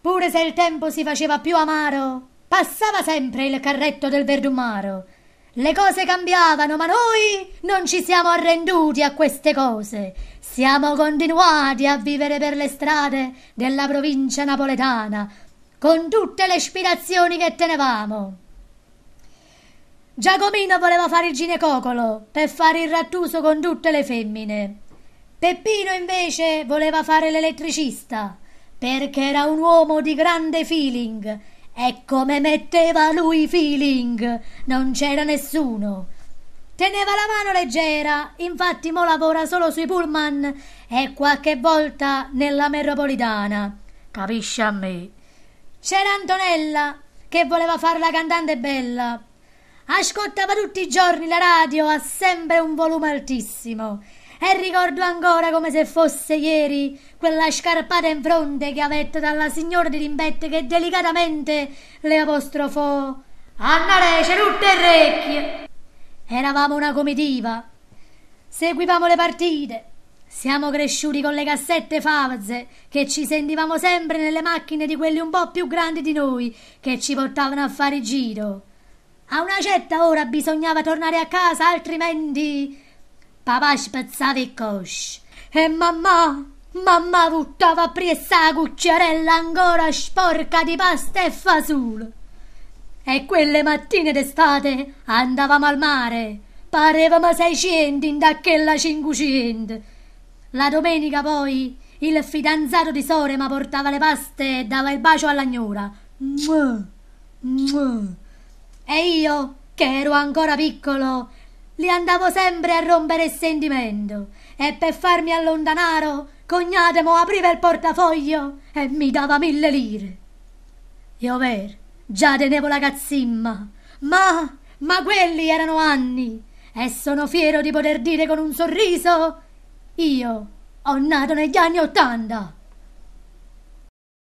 Pure se il tempo si faceva più amaro, passava sempre il carretto del Verdumaro. Le cose cambiavano, ma noi non ci siamo arrenduti a queste cose. Siamo continuati a vivere per le strade della provincia napoletana, con tutte le ispirazioni che tenevamo. Giacomino voleva fare il ginecocolo per fare il rattuso con tutte le femmine. Peppino invece voleva fare l'elettricista perché era un uomo di grande feeling. E come metteva lui feeling, non c'era nessuno. Teneva la mano leggera, infatti mo lavora solo sui pullman e qualche volta nella metropolitana. Capisci a me? C'era Antonella che voleva farla cantante bella ascoltava tutti i giorni la radio a sempre un volume altissimo e ricordo ancora come se fosse ieri quella scarpata in fronte che avette dalla signora di Rimbette che delicatamente le apostrofò Anna Rece tutte orecchie eravamo una comitiva seguivamo le partite siamo cresciuti con le cassette favze che ci sentivamo sempre nelle macchine di quelli un po' più grandi di noi che ci portavano a fare giro a una certa ora bisognava tornare a casa, altrimenti. Papà spezzava il cosce e mamma, mamma buttava pressa la cucciarella ancora sporca di pasta e fasullo. E quelle mattine d'estate andavamo al mare, parevamo 600 in dacchella 500. La domenica poi il fidanzato di Sorema portava le paste e dava il bacio all'agnora. Mua, mua. E io, che ero ancora piccolo, li andavo sempre a rompere il sentimento. E per farmi allontanare, cognate mo apriva il portafoglio e mi dava mille lire. Io ver, già tenevo la cazzimma, ma, ma quelli erano anni e sono fiero di poter dire con un sorriso io ho nato negli anni Ottanta.